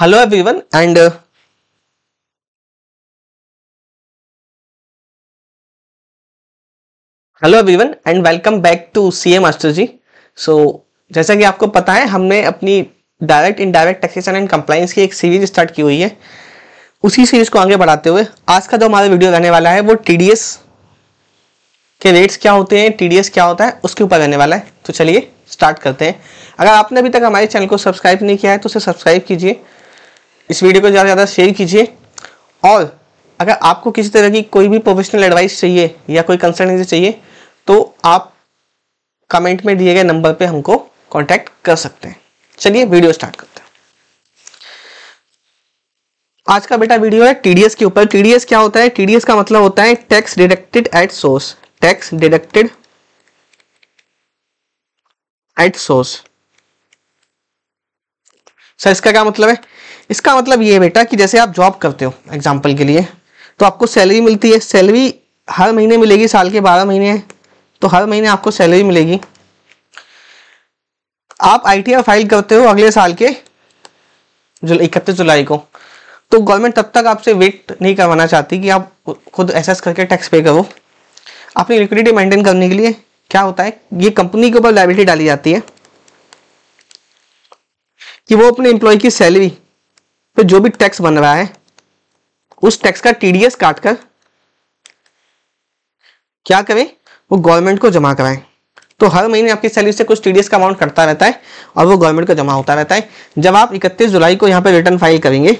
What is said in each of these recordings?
hello everyone and hello everyone and welcome back to master ji so जैसा कि आपको पता है हमने अपनी direct indirect taxation and compliance की एक सीरीज स्टार्ट की हुई है उसी सीरीज को आगे बढ़ाते हुए आज का जो हमारा वीडियो रहने वाला है वो टीडीएस के रेट्स क्या होते हैं टीडीएस क्या होता है उसके ऊपर रहने वाला है तो चलिए स्टार्ट करते हैं अगर आपने अभी तक हमारे चैनल को सब्सक्राइब नहीं किया है तो उसे सब्सक्राइब कीजिए इस वीडियो को ज़्यादा से ज़्यादा शेयर कीजिए और अगर आपको किसी तरह की कोई भी प्रोफेशनल एडवाइस चाहिए या कोई कंसल्टेंसी चाहिए तो आप कमेंट में दिए गए नंबर पे हमको कांटेक्ट कर सकते हैं चलिए वीडियो स्टार्ट करते हैं आज का बेटा वीडियो है टीडीएस के ऊपर टीडीएस क्या होता है टीडीएस का मतलब होता है tax deducted at source tax deducted at source sir इसका क्या मतलब है इसका मतलब ये है बेटा कि जैसे आप जॉब करते हो एग्जाम्पल के लिए तो आपको सैलरी मिलती है सैलरी हर महीने मिलेगी साल के बारह महीने तो हर महीने आपको सैलरी मिलेगी आप आई फाइल करते हो अगले साल के जुलाई इकतीस जुलाई को तो गवर्नमेंट तब तक आपसे वेट नहीं करवाना चाहती कि आप खुद एसेस करके टैक्स पे करो अपनी लिक्विडिटी मेंटेन करने के लिए क्या होता है ये कंपनी के ऊपर लाइबिलिटी डाली जाती है कि वो अपने एम्प्लॉय की सैलरी पे जो भी टैक्स बन रहा है उस टैक्स का टीडीएस काटकर क्या करें वो गवर्नमेंट को जमा कराएं तो हर महीने आपकी सैलरी से कुछ टीडीएस का अमाउंट कटता रहता है और वो गवर्नमेंट का जमा होता रहता है जब आप 31 जुलाई को यहाँ पे रिटर्न फाइल करेंगे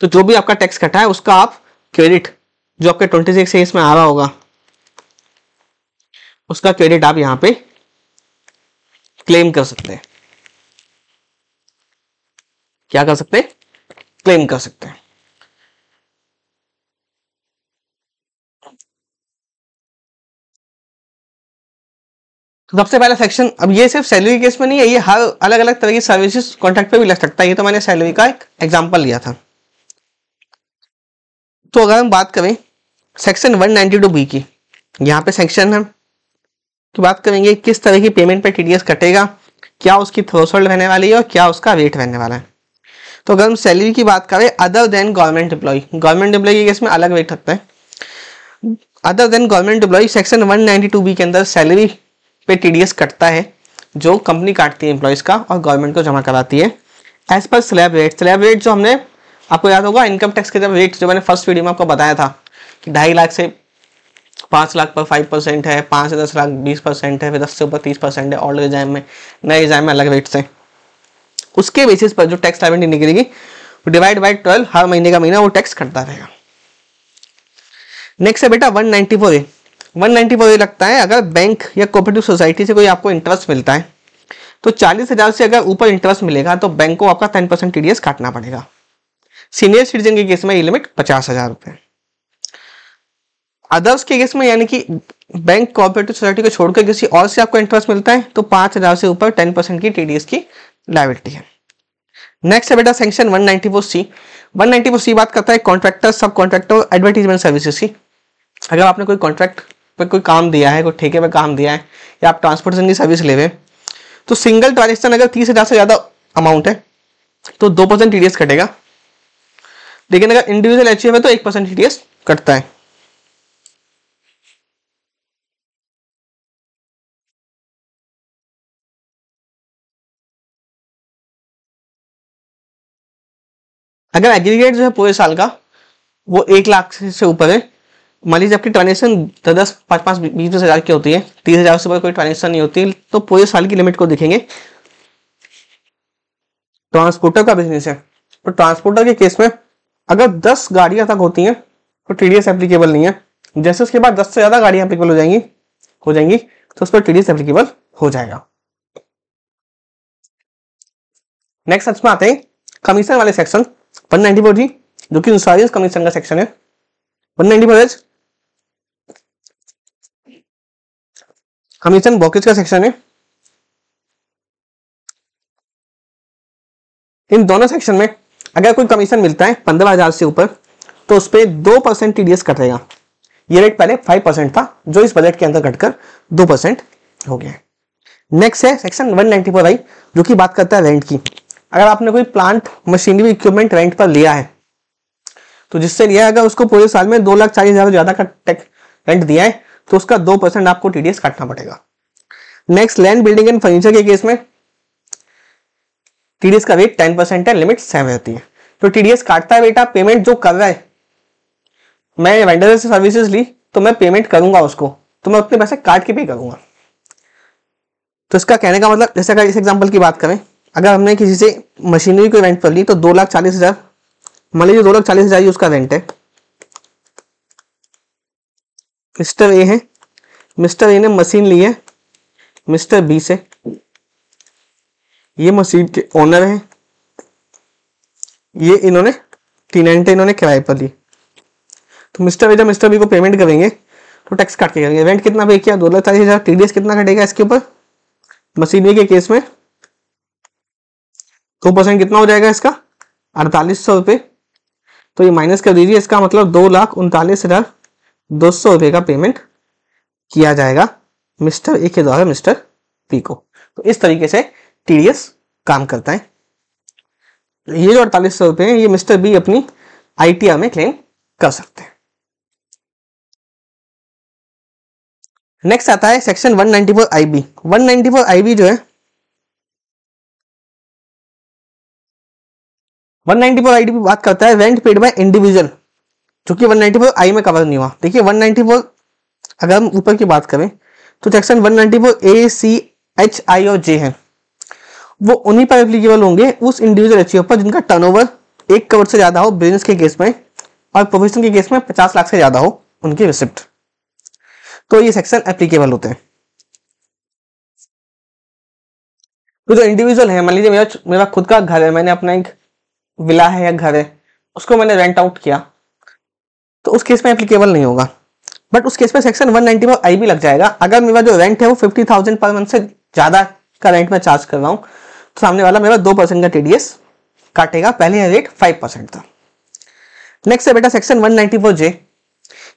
तो जो भी आपका टैक्स कटा है उसका आप क्रेडिट जो आपके ट्वेंटी सिक्स में आ रहा होगा उसका क्रेडिट आप यहाँ पे क्लेम कर सकते हैं क्या कर सकते हैं क्लेम कर सकते हैं तो सबसे पहला सेक्शन अब ये सिर्फ सैलरी केस में नहीं है ये हर अलग अलग तरह की सर्विसेज कॉन्ट्रैक्ट पे भी लग सकता है ये तो मैंने सैलरी का एक एग्जांपल लिया था तो अगर हम बात करें सेक्शन 192 बी की यहाँ पे सेक्शन है तो बात करेंगे किस तरह की पेमेंट पे टीडीएस कटेगा क्या उसकी थ्रोसोल्ड रहने वाली है और क्या उसका रेट रहने वाला है तो अगर हम सैलरी की बात करें other than government employ government employ के में अलग रेट रखता है other than government employ section 192 B के अंदर सैलरी पे टीडीएस कटता है जो कंपनी काटती है एम्प्लॉयज का और गवर्नमेंट को जमा कराती है as per slab rate slab rate जो हमने आपको याद होगा इनकम टैक्स के जब रेट जो मैंने फर्स्ट वीडियो में आपको बताया था कि ढाई लाख से पाँच लाख पर फाइव परसेंट है पाँच से दस लाख बीस परसेंट है फिर दस से ऊपर तीस परसेंट है ऑल्ड एग्जाम में नए एग्जाम में अलग रेट से उसके बेसिस पर जो टैक्स लाइबिलिटी निकलेगी वो डिवाइड बाई ट्वेल्व हर महीने का महीना वो टैक्स कटता रहेगा नेक्स्ट है बेटा one ninety four A one ninety four A लगता है अगर बैंक या कोऑपरेटिव सोसाइटी से कोई आपको इंटरेस्ट मिलता है तो चालीस हज़ार से अगर ऊपर इंटरेस्ट मिलेगा तो बैंक को आपका टेन परसेंट टी काटना पड़ेगा सीनियर सिटीजन के केस में ये लिमिट पचास हज़ार रुपये अदर्स के केस में यानी कि बैंक कोऑपरेटिव सोसाइटी को छोड़कर किसी और से आपको इंटरेस्ट मिलता है तो पांच हजार से ऊपर टेन परसेंट की टीडीएस की लाइबिलिटी है नेक्स्ट है बेटा सेक्शन 194 सी 194 सी बात करता है कॉन्ट्रैक्टर सब कॉन्ट्रैक्टर एडवर्टीजमेंट सर्विसेज की अगर आपने कोई कॉन्ट्रैक्ट पर कोई काम दिया है कोई ठेके पर काम दिया है या आप ट्रांसपोर्टेशन की सर्विस ले तो सिंगल ट्रांजेक्शन अगर तीस हजार से ज्यादा अमाउंट है तो दो परसेंट टीडीएस कटेगा लेकिन अगर इंडिविजुअल एच है तो एक परसेंट टीडीएस कटता है अगर एग्रीगेट जो है पूरे साल का वो एक लाख से ऊपर है मान लीजिए आपकी ट्रांजेक्शन दस पाँच पाँच बीस बीस हज़ार की होती है तीस हज़ार से ऊपर कोई ट्रांजेक्शन नहीं होती तो पूरे साल की लिमिट को देखेंगे ट्रांसपोर्टर का बिजनेस है तो ट्रांसपोर्टर के केस में अगर दस गाड़ियां तक होती हैं तो टी एप्लीकेबल नहीं है जैसे उसके बाद दस से ज़्यादा गाड़ियां एप्लीकेबल हो जाएंगी हो जाएंगी तो उस पर टी एप्लीकेबल हो जाएगा नेक्स्ट में आते हैं कमीशन वाले section one ninety four G जो कि इंश्योरेंस कमीशन का सेक्शन है one ninety four H commission brokerage का सेक्शन है इन दोनों सेक्शन में अगर कोई कमीशन मिलता है पंद्रह हजार से ऊपर तो उस पर दो परसेंट टीडीएस कटेगा ये रेट पहले फाइव परसेंट था जो इस बजट के अंदर घटकर दो परसेंट हो गया नेक्स्ट है section one ninety four I जो कि बात करता है रेंट की अगर आपने कोई प्लांट मशीनरी इक्विपमेंट रेंट पर लिया है तो जिससे लिया है उसको पूरे साल में दो लाख चालीस हजार ज्यादा का टैक्स रेंट दिया है तो उसका दो परसेंट आपको टीडीएस काटना पड़ेगा next land building and furniture के केस में टीडीएस का रेट टेन परसेंट है लिमिट सेवन रहती है तो टीडीएस काटता है बेटा पेमेंट जो कर रहा है मैं वेंडर से सर्विसेज ली तो मैं पेमेंट करूंगा उसको तो मैं उतने पैसे काट के पे करूंगा तो इसका कहने का मतलब जैसे अगर इस एग्जाम्पल की बात करें अगर हमने किसी से मशीनरी को रेंट पर ली तो दो लाख चालीस हजार मान लीजिए दो लाख चालीस हजार ही उसका रेंट है मिस्टर ए है मिस्टर ए ने मशीन ली है मिस्टर बी से ये मशीन के ओनर है ये इन्होंने तीन एंटे इन्होंने किराए पर ली तो मिस्टर ए जब मिस्टर बी को पेमेंट करेंगे तो टैक्स काट के करेंगे रेंट कितना पे किया दो लाख चालीस हजार टीडीएस कितना कटेगा इसके ऊपर मशीनरी के केस में दो परसेंट कितना हो जाएगा इसका अड़तालीस सौ रुपये तो ये माइनस कर दीजिए इसका मतलब दो लाख उनतालीस हज़ार दो सौ रुपये का पेमेंट किया जाएगा मिस्टर ए के द्वारा मिस्टर पी को तो इस तरीके से टी काम करता है ये जो अड़तालीस सौ रुपये हैं ये मिस्टर बी अपनी आई में क्लेम कर सकते हैं नेक्स्ट आता है सेक्शन 194 आईबी 194 आईबी जो है 194 आईडी पे बात करता है रेंट पेड बाय इंडिविजुअल जो कि 194 आई में कवर नहीं हुआ देखिए 194 अगर हम ऊपर की बात करें तो section 194 A C H I और जे है वो उन्हीं पर एप्लीकेबल होंगे उस इंडिविजुअल एच पर जिनका टर्नओवर एक करोड़ से ज्यादा हो बिजनेस के केस में और प्रोफेशन के केस में पचास लाख से ज्यादा हो उनकी रिसिप्ट तो ये सेक्शन एप्लीकेबल होते हैं तो जो इंडिविजुअल है मान लीजिए मेरा मेरा खुद का घर है मैंने अपना एक विला है या घर है उसको मैंने रेंट आउट किया तो उस केस में एप्लीकेबल नहीं होगा बट उस केस में सेक्शन 190 में आई भी लग जाएगा अगर मेरा जो रेंट है वो 50,000 पर मंथ से ज़्यादा का रेंट में चार्ज कर रहा हूँ तो सामने वाला मेरा दो परसेंट का टी काटेगा पहले रेट फाइव परसेंट था नेक्स्ट है बेटा सेक्शन फोर जे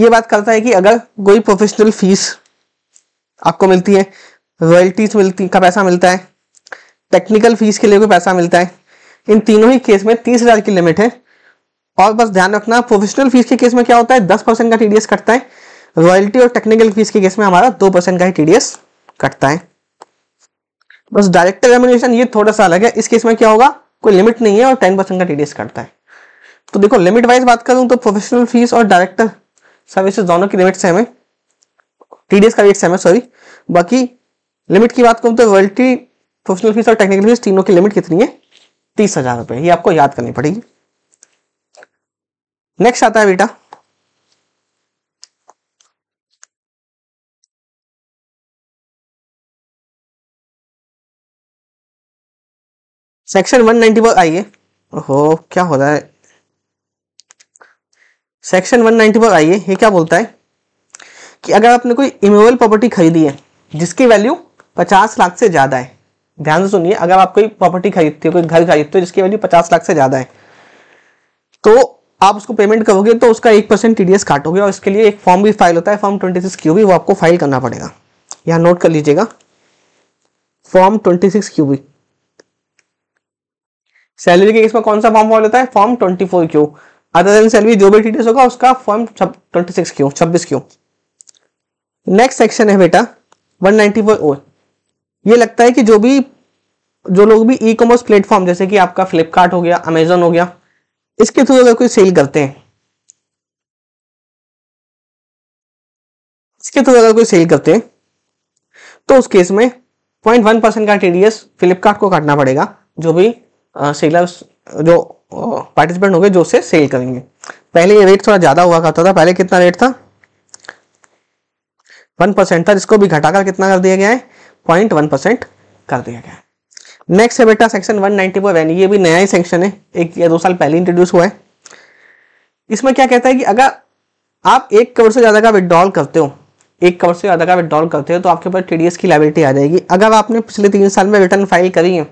ये बात करता है कि अगर कोई प्रोफेशनल फीस आपको मिलती है रॉयल्टीज मिलती का पैसा मिलता है टेक्निकल फीस के लिए कोई पैसा मिलता है इन तीनों ही केस में तीस हजार की लिमिट है और बस ध्यान रखना प्रोफेशनल फीस के केस में क्या होता है दस परसेंट का टीडीएस कटता है रॉयल्टी और टेक्निकल फीस के केस में हमारा दो परसेंट का ही टीडीएस कटता है बस डायरेक्ट एग्जामिनेशन ये थोड़ा सा अलग है इस केस में क्या होगा कोई लिमिट नहीं है और टेन परसेंट का टीडीएस कटता है तो देखो लिमिट वाइज बात करूं तो प्रोफेशनल फीस और डायरेक्टर सर्विसेज दोनों की लिमिट सेम है टीडीएस का रेट सेम है सॉरी बाकी लिमिट की बात करूं तो रॉयल्टी प्रोफेशनल फीस और टेक्निकल फीस तीनों की लिमिट कितनी है तीस हजार रुपए ये आपको याद करनी पड़ेगी नेक्स्ट आता है बेटा सेक्शन वन पर आइए ओहो क्या हो रहा है सेक्शन वन पर आइए ये क्या बोलता है कि अगर आपने कोई इमोबल प्रॉपर्टी खरीदी है जिसकी वैल्यू पचास लाख से ज़्यादा है ध्यान से सुनिए अगर आप कोई प्रॉपर्टी खरीदते हो कोई घर खरीदते हो जिसकी वैल्यू पचास लाख से ज्यादा है तो आप उसको पेमेंट करोगे तो उसका एक परसेंट टी काटोगे और इसके लिए एक फॉर्म भी फाइल होता है फॉर्म ट्वेंटी सिक्स क्यूबी वो आपको फाइल करना पड़ेगा यहाँ नोट कर लीजिएगा form twenty six Q B salary के इसमें कौन सा फॉर्म फॉल होता है form twenty four Q other than salary जो भी टी होगा उसका फॉर्म ट्वेंटी सिक्स क्यू छब्बीस क्यू नेक्स्ट सेक्शन है बेटा वन नाइनटी फोर ये लगता है कि जो भी जो लोग भी ई कॉमर्स प्लेटफॉर्म जैसे कि आपका फ्लिपकार्ट हो गया अमेजोन हो गया इसके थ्रू अगर कोई सेल करते हैं इसके थ्रू अगर कोई सेल करते हैं तो उस केस में पॉइंट वन परसेंट का टीडीएस फ्लिपकार्ट को काटना पड़ेगा जो भी सेलर्स जो पार्टिसिपेंट होंगे जो उसे सेल करेंगे पहले ये रेट थोड़ा ज्यादा हुआ करता था पहले कितना रेट था वन परसेंट था इसको भी घटाकर कितना कर दिया गया है पॉइंट कर दिया गया नेक्स्ट है बेटा सेक्शन वन नाइनटी ये भी नया ही सेक्शन है एक या दो साल पहले इंट्रोड्यूस हुआ है इसमें क्या कहता है कि अगर आप एक करोड़ से ज़्यादा का विड्रॉल करते हो एक करोड़ से ज़्यादा का विड्रॉल करते हो तो आपके ऊपर टीडीएस की लाइबिलिटी आ जाएगी अगर आपने पिछले तीन साल में रिटर्न फाइल करी है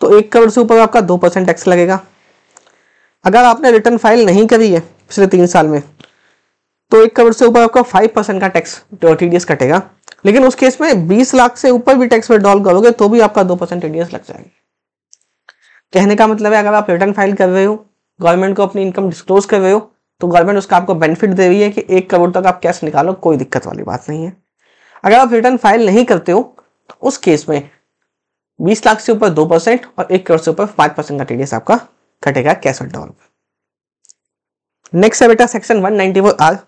तो एक करोड़ से ऊपर आपका दो परसेंट टैक्स लगेगा अगर आपने रिटर्न फाइल नहीं करी है पिछले तीन साल में तो एक करोड़ से ऊपर आपका फाइव का टैक्स टी कटेगा लेकिन उस केस में 20 लाख से ऊपर भी टैक्स विड्रॉल करोगे तो भी आपका दो परसेंट टीडीएस लग जाएगी कहने का मतलब है अगर आप रिटर्न फाइल कर रहे हो गवर्नमेंट को अपनी इनकम डिस्क्लोज कर रहे हो तो गवर्नमेंट उसका आपको बेनिफिट दे रही है कि एक करोड़ तक आप कैश निकालो कोई दिक्कत वाली बात नहीं है अगर आप रिटर्न फाइल नहीं करते हो तो उस केस में बीस लाख से ऊपर दो परसेंट और एक करोड़ से ऊपर पांच परसेंट का टीडीएस आपका कटेगा कैश विड्रॉल नेक्स्ट है बेटा सेक्शन 194 आर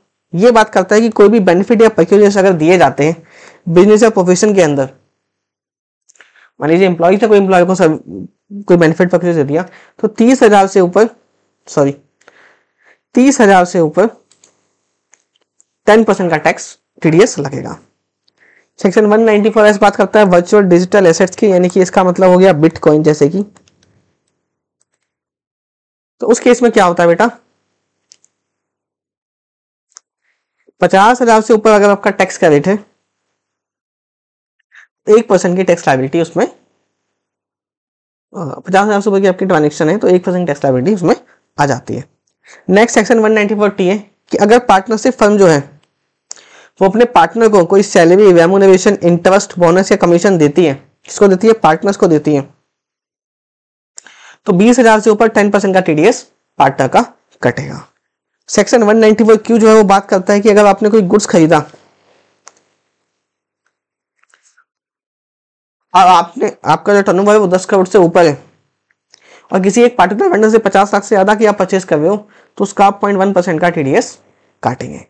ये बात करता है कि कोई भी बेनिफिट या पैकेजेस अगर दिए जाते हैं बिजनेस या प्रोफेशन के अंदर मान लीजिए एम्प्लॉय था कोई एम्प्लॉय को कोई बेनिफिट पैकेज दे दिया तो तीस हजार से ऊपर सॉरी तीस हजार से ऊपर टेन परसेंट का टैक्स टीडीएस लगेगा सेक्शन 194 एस बात करता है वर्चुअल डिजिटल एसेट्स की यानी कि इसका मतलब हो गया बिटकॉइन जैसे कि तो उस केस में क्या होता है बेटा पचास हजार से ऊपर अगर आपका टैक्स का रेट है एक परसेंट की टैक्स लाइबिलिटी उसमें पचास हज़ार रुपये की आपकी ट्रांजेक्शन है तो एक परसेंट टैक्स लाइबिलिटी उसमें आ जाती है next section one ninety four T है कि अगर पार्टनरशिप फर्म जो है वो अपने पार्टनर को कोई सैलरी वेमोनिवेशन इंटरेस्ट बोनस या कमीशन देती है किसको देती है पार्टनर्स को देती है तो बीस हजार से ऊपर टेन परसेंट का टीडीएस पार्टनर का कटेगा section one ninety four Q जो है वो बात करता है कि अगर आपने कोई गुड्स खरीदा और हाँ, आपने आपका जो टर्नओवर है वो दस करोड़ से ऊपर है और किसी एक पार्टिकुलर वेंडर से पचास लाख से ज़्यादा की आप परचेस कर रहे हो तो उसका आप पॉइंट वन परसेंट का टी काटेंगे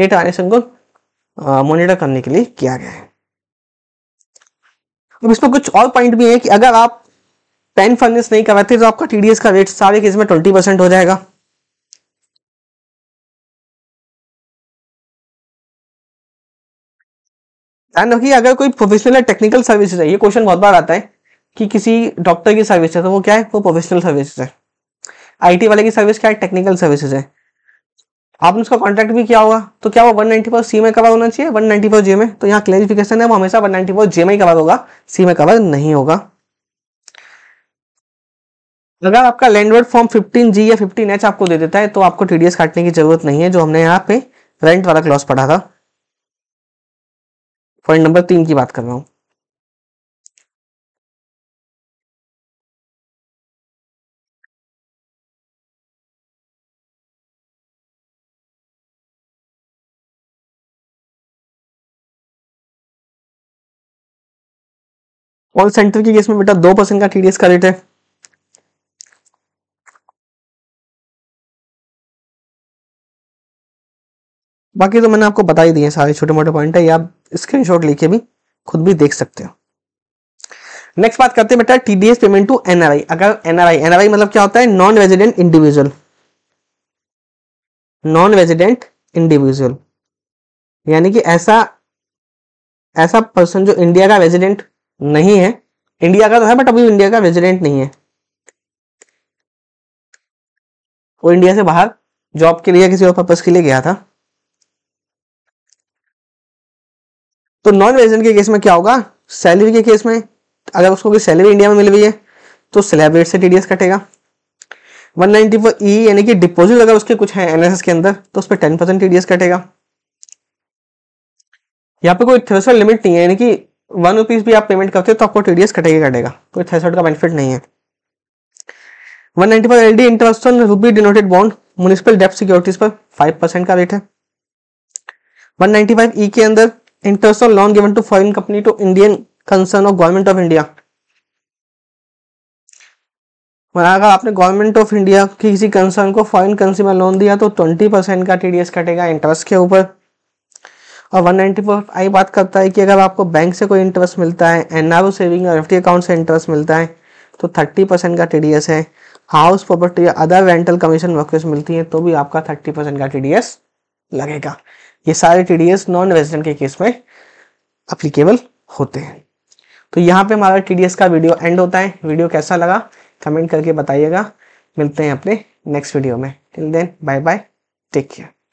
ये ट्रांजेक्शन को मॉनिटर करने के लिए किया गया है अब इसमें कुछ और पॉइंट भी है कि अगर आप पेन फर्निस नहीं करवाते तो आपका टी का रेट सारे केस में ट्वेंटी परसेंट हो जाएगा एंड ही अगर कोई प्रोफेशनल या टेक्निकल सर्विस है ये क्वेश्चन बहुत बार आता है कि किसी डॉक्टर की सर्विस है तो वो क्या है वो प्रोफेशनल सर्विसेज है आईटी वाले की सर्विस क्या है टेक्निकल सर्विसेज है आपने उसका कॉन्ट्रैक्ट भी किया होगा तो क्या वो वन नाइन्टी फोर सी में कवर होना चाहिए वन नाइन्टी फोर जे में तो यहाँ क्लेरिफिकेशन है वो हमेशा वन नाइन्टी फोर जे में ही कवर होगा सी में कवर नहीं होगा अगर आपका लैंडवर्ड फॉर्म फिफ्टीन जी या फिफ्टीन एच आपको दे देता है तो आपको टीडीएस काटने की जरूरत नहीं है जो हमने यहाँ पे रेंट वाला क्लॉस पढ़ा था पॉइंट नंबर तीन की बात कर रहा हूं ऑल सेंटर के केस में बेटा दो परसेंट का टीडीएस का रेट है बाकी तो मैंने आपको बता ही दिए सारे छोटे मोटे पॉइंट है आप स्क्रीनशॉट लेके भी खुद भी देख सकते हो नेक्स्ट बात करते हैं बेटा टीडीएस पेमेंट टू एनआरआई अगर एनआरआई एनआरआई मतलब क्या होता है non resident individual non resident individual यानी कि ऐसा ऐसा पर्सन जो इंडिया का रेजिडेंट नहीं है इंडिया का तो है बट अभी इंडिया का रेजिडेंट नहीं है वो इंडिया से बाहर जॉब के लिए किसी और पर्पज के लिए गया था तो नॉन रेजिडेंट के केस में क्या होगा सैलरी के केस में अगर उसको कोई सैलरी इंडिया में मिल रही है तो स्लैब रेट से टीडीएस कटेगा 194 ई यानी कि डिपॉजिट अगर उसके कुछ है एनएसएस के अंदर तो उस पर टेन परसेंट टीडीएस कटेगा यहाँ पे कोई थ्रेसोल्ड लिमिट नहीं है यानी कि वन रुपीज भी आप पेमेंट करते हो तो आपको टीडीएस कटेगा कटेगा कोई थ्रेसोल्ड का बेनिफिट नहीं है 194 L D interest on rupee denoted bond municipal डेप्ट सिक्योरिटीज पर 5% का रेट है 195 ई e के अंदर internal loan given to foreign company to Indian concern of government of India अगर आपने गवर्नमेंट ऑफ इंडिया की किसी कंसर्न को फॉरेन में लोन दिया तो ट्वेंटी परसेंट का टीडीएस कटेगा इंटरेस्ट के ऊपर और वन नाइनटी फोर आई बात करता है कि अगर आपको बैंक से कोई इंटरेस्ट मिलता है एनआरओ सेविंग और एफ अकाउंट से इंटरेस्ट मिलता है तो थर्टी परसेंट का टीडीएस है हाउस प्रॉपर्टी या अदर रेंटल कमीशन वर्कर्स मिलती है तो भी आपका थर्टी परसेंट का टीडीएस लगेगा ये सारे टीडीएस नॉन रेजिडेंट के केस में अप्लीकेबल होते हैं तो यहाँ पे हमारा टीडीएस का वीडियो एंड होता है वीडियो कैसा लगा कमेंट करके बताइएगा मिलते हैं अपने नेक्स्ट वीडियो में till then bye bye take care